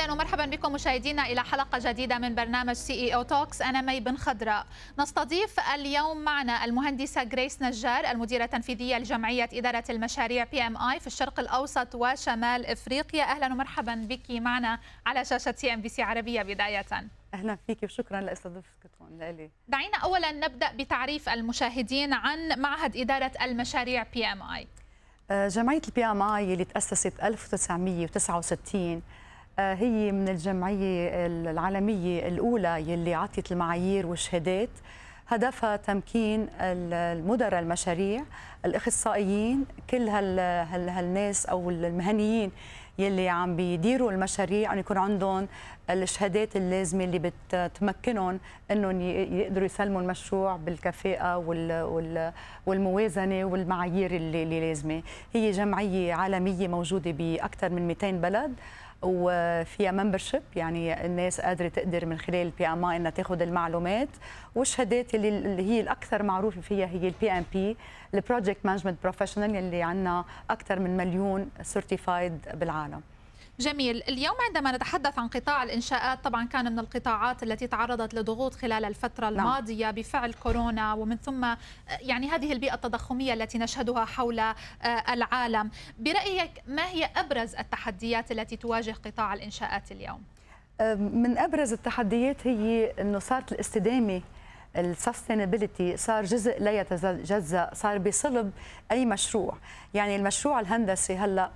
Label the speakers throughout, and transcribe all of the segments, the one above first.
Speaker 1: اهلا ومرحبا بكم مشاهدينا الى حلقه جديده من برنامج سي اي او توكس انا مي بن خضراء نستضيف اليوم معنا المهندسه غريس نجار المديره التنفيذيه لجمعيه اداره المشاريع بي ام اي في الشرق الاوسط وشمال افريقيا اهلا ومرحبا بك معنا على شاشه سي ام بي سي عربيه بدايه
Speaker 2: اهلا فيك وشكرا لاستضافتكم لالي
Speaker 1: دعينا اولا نبدا بتعريف المشاهدين عن معهد اداره المشاريع بي ام اي
Speaker 2: جمعيه البي ام اي اللي تاسست 1969 هي من الجمعية العالمية الأولى يلي عطيت المعايير والشهادات هدفها تمكين المدراء المشاريع الاخصائيين كل هال هال هالناس او المهنيين يلي عم بيديروا المشاريع أن يكون عندهم الشهادات اللازمه اللي بتمكنهم انهم يقدروا يسلموا المشروع بالكفاءه والموازنه والمعايير اللي لازمه هي جمعيه عالميه موجوده باكثر من 200 بلد وفيها ممبرشيب يعني الناس قادره تقدر من خلال البي ام اي انها تاخذ المعلومات والشهادات اللي, اللي هي الاكثر معروفه فيها هي البي ام بي البروجكت مانجمنت بروفيشنال اللي عندنا اكثر من مليون سيرتيفايد بالعالم
Speaker 1: جميل اليوم عندما نتحدث عن قطاع الإنشاءات طبعا كان من القطاعات التي تعرضت لضغوط خلال الفترة نعم. الماضية بفعل كورونا ومن ثم يعني هذه البيئة التضخمية التي نشهدها حول آه، العالم برأيك ما هي أبرز التحديات التي تواجه قطاع الإنشاءات اليوم؟
Speaker 2: من أبرز التحديات هي أنه صارت الاستدامة السستينابيلتي صار جزء لا يتجزا صار بصلب اي مشروع يعني المشروع الهندسي هلا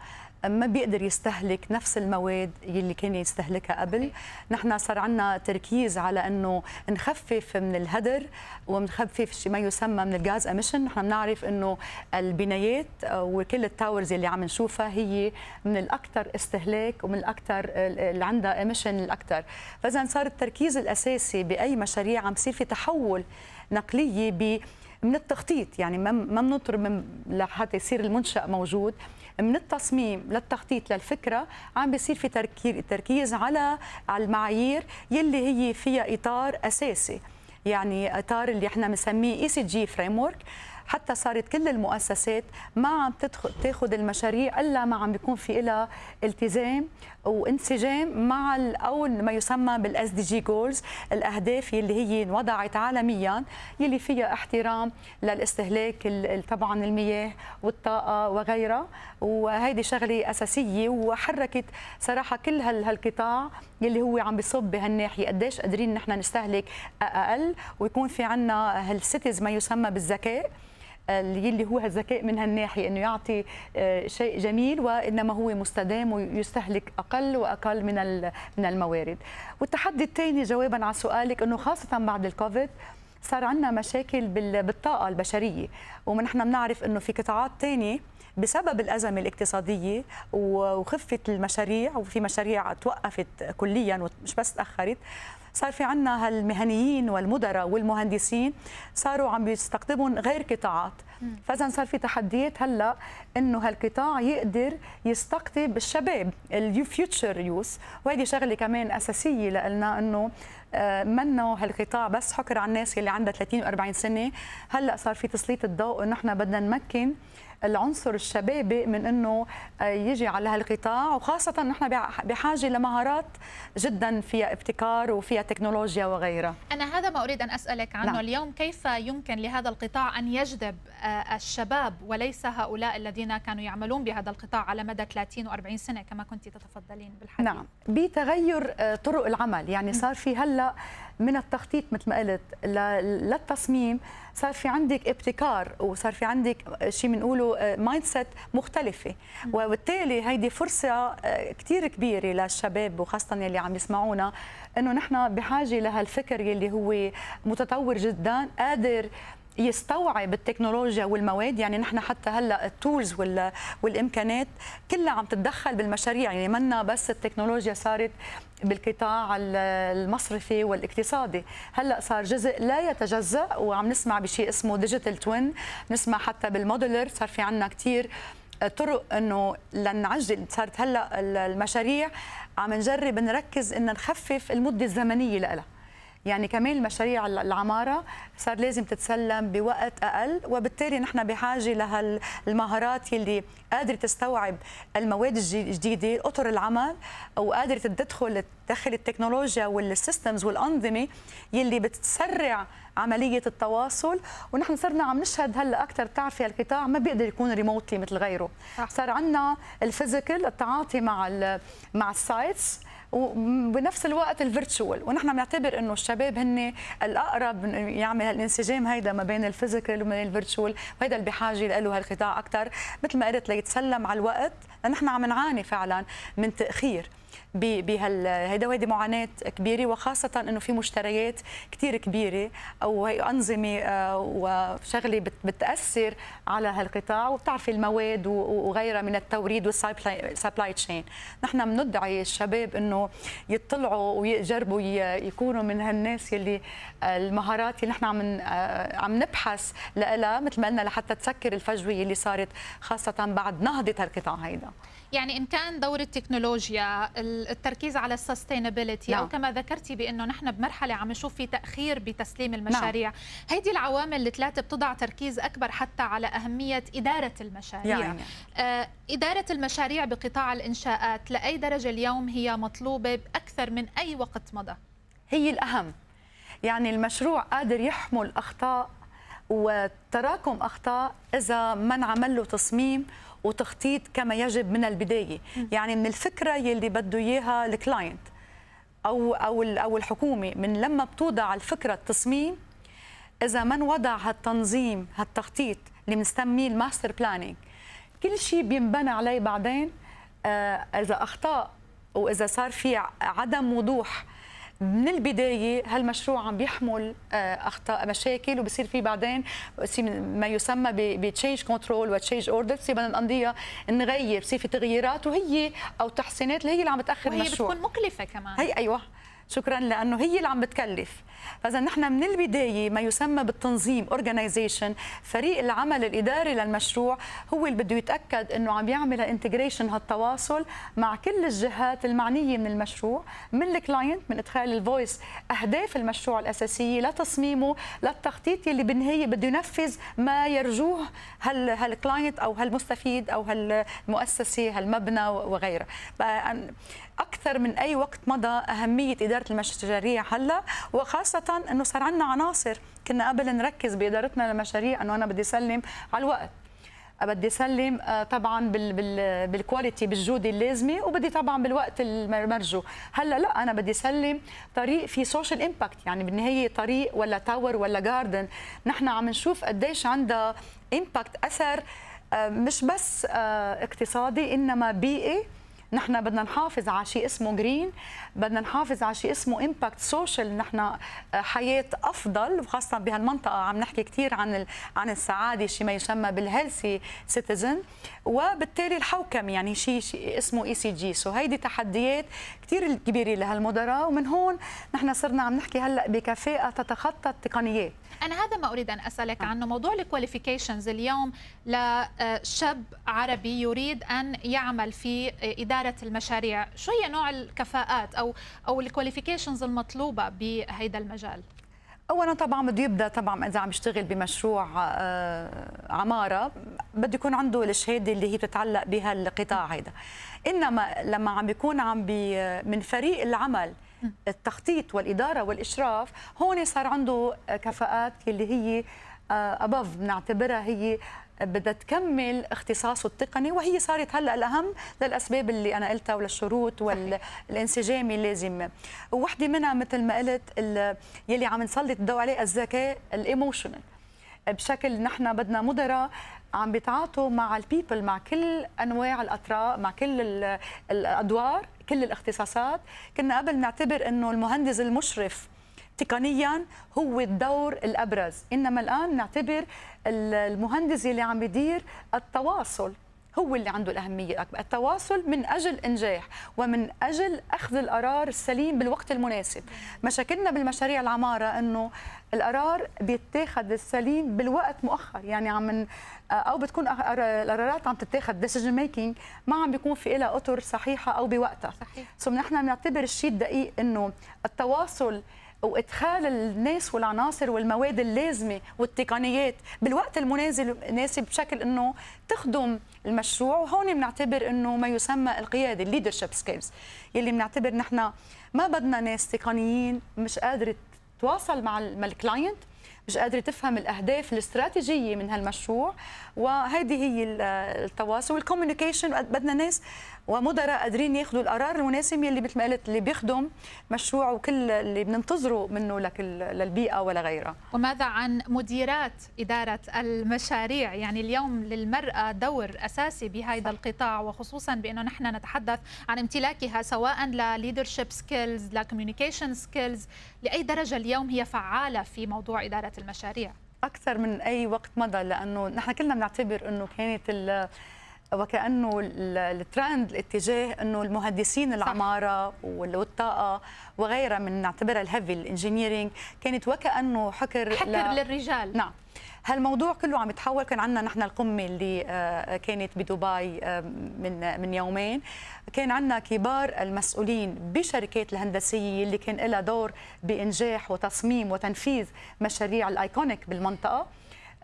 Speaker 2: ما بيقدر يستهلك نفس المواد اللي كان يستهلكها قبل نحن صار عندنا تركيز على انه نخفف من الهدر ونخفف ما يسمى من الغاز اميشن نحن بنعرف انه البنايات وكل التاورز اللي عم نشوفها هي من الاكثر استهلاك ومن الاكثر اللي عندها اميشن الاكثر فاذا صار التركيز الاساسي باي مشاريع عم بصير في تحول نقليه ب من التخطيط يعني ما بنطر من لحتى يصير المنشأ موجود من التصميم للتخطيط للفكره عم بيصير في تركيز على المعايير يلي هي فيها اطار اساسي يعني اطار اللي احنا بنسميه اي سي جي فريم حتى صارت كل المؤسسات ما عم تاخذ المشاريع الا ما عم بيكون في لها التزام وانسجام مع او ما يسمى بالاس دي جي جولز الاهداف يلي هي انوضعت عالميا يلي فيها احترام للاستهلاك طبعا المياه والطاقه وغيرها وهيدي شغله اساسيه وحركت صراحه كل هالقطاع يلي هو عم بيصب بهالناحيه قديش قادرين نحن نستهلك اقل ويكون في عندنا هالسيتيز ما يسمى بالذكاء اللي هو الذكاء من هالناحيه انه يعطي آه، شيء جميل وانما هو مستدام ويستهلك اقل واقل من من الموارد والتحدي الثاني جوابا على سؤالك انه خاصه بعد الكوفيد صار عندنا مشاكل بالطاقه البشريه ونحن بنعرف انه في قطاعات ثانيه بسبب الأزمة الاقتصادية وخفة المشاريع وفي مشاريع توقفت كليا ومش بس تأخرت صار في عنا هالمهنيين والمدراء والمهندسين صاروا عم يستقطبهم غير قطاعات فاذا صار في تحديات هلا انه هالقطاع يقدر يستقطب الشباب اليو فيوتشر يوث وهذه شغله كمان اساسيه لنا انه آه، منه هالقطاع بس حكر على الناس اللي عندها 30 و40 سنه هلا صار في تسليط الضوء انه احنا بدنا نمكن العنصر الشبابي من انه آه، يجي على هالقطاع وخاصه نحن بحاجه لمهارات جدا فيها ابتكار وفيها تكنولوجيا وغيرها
Speaker 1: انا هذا ما اريد ان اسالك عنه نعم. اليوم كيف يمكن لهذا القطاع ان يجذب آه، الشباب وليس هؤلاء الذين كانوا يعملون بهذا القطاع على مدى 30 و40 سنه كما كنت تتفضلين
Speaker 2: بالحديث نعم بتغير آه، طرق العمل يعني صار في هلا من التخطيط مثل ما قلت للتصميم صار في عندك ابتكار وصار في عندك شيء بنقوله مايند آه، سيت مختلفه وبالتالي هيدي فرصه آه، كثير كبيره للشباب وخاصه يلي عم يسمعونا انه نحن بحاجه لهالفكر يلي هو متطور جدا قادر يستوعب التكنولوجيا والمواد يعني نحن حتى هلا التولز والامكانات كلها عم تتدخل بالمشاريع يعني منا بس التكنولوجيا صارت بالقطاع المصرفي والاقتصادي هلا صار جزء لا يتجزا وعم نسمع بشيء اسمه ديجيتال توين نسمع حتى بالمودلر صار في عنا كثير طرق انه لنعجل صارت هلا المشاريع عم نجرب نركز ان نخفف المده الزمنيه لها يعني كمان مشاريع العماره صار لازم تتسلم بوقت اقل وبالتالي نحن بحاجه لهالمهارات اللي قادره تستوعب المواد الجديده اطر العمل وقادره تدخل تدخل التكنولوجيا والسيستمز والانظمه يلي بتسرع عمليه التواصل ونحن صرنا عم نشهد هلا اكثر بتعرفي القطاع ما بيقدر يكون ريموتلي مثل غيره صح. صار عندنا الفيزيكال التعاطي مع مع السايتس وبنفس الوقت الفيرتشوال ونحن بنعتبر انه الشباب هن الاقرب يعمل الانسجام هيدا ما بين الفيزيكال وما بين الفيرتشوال وهيدا اللي بحاجه له هالقطاع اكثر مثل ما قلت ليتسلم على الوقت لان عم نعاني فعلا من تاخير بهال هيدا وهيدي معاناه كبيره وخاصه انه في مشتريات كثير كبيره او هي انظمه آه، وشغله بتاثر على هالقطاع وبتعرفي المواد وغيرها من التوريد والسبلاي تشين نحن بندعي الشباب انه يطلعوا ويجربوا يكونوا من هالناس يلي آه، المهارات اللي نحن عم آه، عم نبحث لها مثل ما قلنا لحتى تسكر الفجوه اللي صارت خاصه بعد نهضه هالقطاع هيدا يعني
Speaker 1: ان كان دور التكنولوجيا التركيز على السستينابيلتي نعم. او كما ذكرتي بانه نحن بمرحله عم نشوف في تاخير بتسليم نعم. المشاريع نعم. هيدي العوامل الثلاثه بتضع تركيز اكبر حتى على اهميه اداره المشاريع يعني. آه اداره المشاريع بقطاع الانشاءات لاي درجه اليوم هي مطلوبه اكثر من اي وقت مضى
Speaker 2: هي الاهم يعني المشروع قادر يحمل اخطاء وتراكم اخطاء اذا ما انعمل له تصميم وتخطيط كما يجب من البدايه يعني من الفكره يلي بده اياها الكلاينت او او او الحكومه من لما بتوضع الفكره التصميم اذا ما وضع هالتنظيم هالتخطيط اللي بنسميه الماستر بلانينج كل شيء بينبنى عليه بعدين آه، اذا اخطاء واذا صار في عدم وضوح من البدايه هالمشروع عم بيحمل آه، اخطاء مشاكل وبصير في بعدين ما يسمى بتشينج كنترول وتشينج اوردر بصير بدنا نقضيها نغير بصير في تغييرات وهي او تحسينات اللي هي اللي عم بتاخر المشروع وهي بتكون مكلفه كمان هي ايوه شكرا لانه هي اللي عم بتكلف فاذا نحن من البدايه ما يسمى بالتنظيم اورجنايزيشن فريق العمل الاداري للمشروع هو اللي بده يتاكد انه عم يعمل انتجريشن هالتواصل مع كل الجهات المعنيه من المشروع من الكلاينت من ادخال الفويس اهداف المشروع الاساسيه لتصميمه للتخطيط اللي بالنهايه بده ينفذ ما يرجوه هال هالكلاينت او هالمستفيد او هالمؤسسه هالمبنى وغيره اكثر من اي وقت مضى اهميه اداره المشاريع هلا وخاصه انه صار عندنا عناصر كنا قبل نركز بادارتنا للمشاريع انه انا بدي اسلم على الوقت بدي اسلم آه، طبعا بالكواليتي بالجوده اللازمه وبدي طبعا بالوقت المرجو هلا لا انا بدي اسلم طريق في سوشيال امباكت يعني بالنهايه طريق ولا تاور ولا جاردن نحن عم نشوف قديش عندها امباكت اثر آه، مش بس آه، اقتصادي انما بيئي نحن بدنا نحافظ على شيء اسمه جرين بدنا نحافظ على شيء اسمه امباكت سوشيال نحن آه، حياه افضل وخاصه بهالمنطقه عم نحكي كثير عن عن السعاده شيء ما يسمى بالهيلثي سيتيزن وبالتالي الحوكم يعني شيء شي اسمه اي سي جي سو هيدي تحديات كثير كبيره لهالمدراء ومن هون نحن صرنا عم نحكي هلا بكفاءه تتخطى التقنيات
Speaker 1: انا هذا ما اريد ان اسالك نعم. عنه موضوع الكواليفيكيشنز اليوم لشاب آه، عربي يريد ان يعمل في اداره إدارة المشاريع شو هي نوع الكفاءات أو أو الكواليفيكيشنز المطلوبة بهيدا المجال؟
Speaker 2: اولا طبعا بده يبدا طبعا اذا عم يشتغل بمشروع آه، عماره بده يكون عنده الشهاده اللي هي بتتعلق بها القطاع هيدا انما لما عم بيكون عم بي من فريق العمل التخطيط والاداره والاشراف هون صار عنده كفاءات اللي هي ابف آه، بنعتبرها هي بدها تكمل اختصاصه التقني وهي صارت هلا الاهم للاسباب اللي انا قلتها وللشروط والانسجام اللازم وحده منها مثل ما قلت يلي عم نسلط الضوء عليه الذكاء الايموشنال بشكل نحن بدنا مدراء عم بيتعاطوا مع البيبل مع كل انواع الاطراء مع كل الادوار كل الاختصاصات كنا قبل نعتبر انه المهندس المشرف تقنيا هو الدور الابرز انما الان نعتبر المهندس اللي عم يدير التواصل هو اللي عنده الأهمية الأكبر التواصل من أجل إنجاح ومن أجل أخذ القرار السليم بالوقت المناسب مشاكلنا بالمشاريع العمارة أنه القرار بيتاخذ السليم بالوقت مؤخر يعني عم أو بتكون القرارات عم تتاخد decision making ما عم بيكون في لها أطر صحيحة أو بوقتها صحيح سو نحن بنعتبر الشيء الدقيق أنه التواصل وادخال الناس والعناصر والمواد اللازمه والتقنيات بالوقت المناسب بشكل انه تخدم المشروع وهون بنعتبر انه ما يسمى القياده الليدرشيب سكيلز يلي بنعتبر نحن ما بدنا ناس تقنيين مش قادره تتواصل مع الكلاينت مش قادره تفهم الاهداف الاستراتيجيه من هالمشروع وهذه هي التواصل والكوميونيكيشن بدنا ناس ومدراء قادرين ياخذوا القرار المناسب يلي مثل ما قلت اللي بيخدم مشروع وكل اللي بننتظره منه لك للبيئه ولا غيرها وماذا عن مديرات اداره
Speaker 1: المشاريع يعني اليوم للمراه دور اساسي بهذا القطاع وخصوصا بانه نحن نتحدث عن امتلاكها سواء لليدرشيب سكيلز لكوميونيكيشن سكيلز
Speaker 2: لاي درجه اليوم هي فعاله في موضوع اداره المشاريع؟ اكثر من اي وقت مضى لانه نحن كلنا بنعتبر انه كانت وكانه الترند الاتجاه انه المهندسين العماره والطاقه وغيرها من نعتبرها الهيفي الانجينيرينج كانت وكانه حكر حكر ل... للرجال نعم هالموضوع كله عم يتحول كان عندنا نحن القمه اللي آه، كانت بدبي آه، من من يومين كان عندنا كبار المسؤولين بشركات الهندسيه اللي كان لها دور بانجاح وتصميم وتنفيذ مشاريع الايكونيك بالمنطقه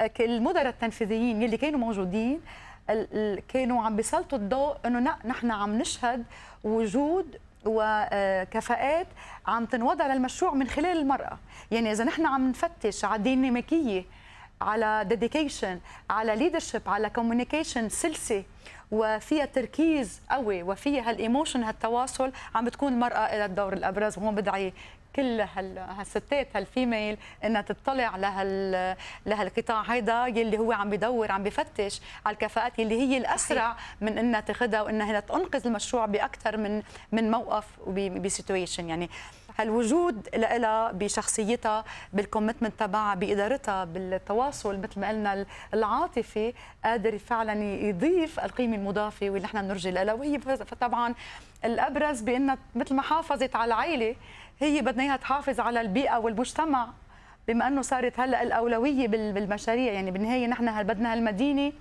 Speaker 2: آه، المدراء التنفيذيين اللي كانوا موجودين كانوا عم بيسلطوا الضوء انه لا نحن عم نشهد وجود وكفاءات آه، عم تنوضع للمشروع من خلال المرأة يعني إذا نحن عم نفتش على ديناميكية على ديديكيشن على ليدرشيب على كوميونيكيشن سلسة وفيها تركيز قوي وفيها هالايموشن هالتواصل عم بتكون المرأة لها الدور الأبرز وهون بدعي كل هال... هالستات هالفيميل انها تطلع لهال لهالقطاع هيدا يلي هو عم بدور عم بفتش على الكفاءات يلي هي الاسرع من انها تاخذها وانها تنقذ المشروع باكثر من من موقف وبسيتويشن يعني هالوجود لها بشخصيتها بالكوميتمنت تبعها بادارتها بالتواصل مثل ما قلنا العاطفي قادر فعلا يضيف القيمه المضافه واللي نحن بنرجي لها وهي طبعا الابرز بانها مثل ما حافظت على العائله هي بدنا اياها تحافظ على البيئه والمجتمع بما انه صارت هلا الاولويه بالمشاريع يعني بالنهايه نحن بدنا هالمدينه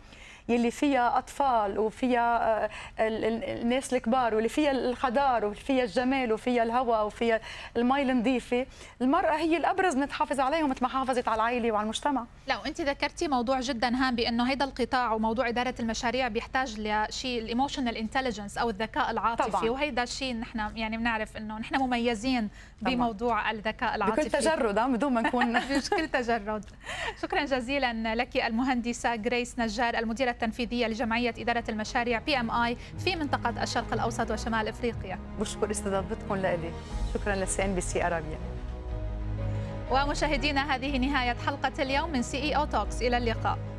Speaker 2: يلي فيها اطفال وفيها آه، الناس الكبار واللي فيها الخضار وفيها الجمال وفيها الهواء وفيها المي النظيفه المراه هي الابرز نتحافظ عليهم مثل ما حافظت على العائله وعلى المجتمع لا وانت ذكرتي موضوع جدا
Speaker 1: هام بانه هذا القطاع وموضوع اداره المشاريع بيحتاج لشيء الايموشنال انتليجنس او الذكاء العاطفي طبعا. وهيدا الشيء نحن يعني بنعرف انه نحن مميزين طبعا. بموضوع الذكاء العاطفي بكل تجرد
Speaker 2: بدون ما نكون بكل تجرد
Speaker 1: شكرا جزيلا لك المهندسه جريس نجار المديره التنفيذية لجمعية إدارة المشاريع بي ام اي في منطقة الشرق
Speaker 2: الأوسط وشمال إفريقيا بشكر استضافتكم لإلي شكرا لسي ان بي سي أرابيا
Speaker 1: ومشاهدينا هذه نهاية حلقة اليوم من سي اي او توكس إلى اللقاء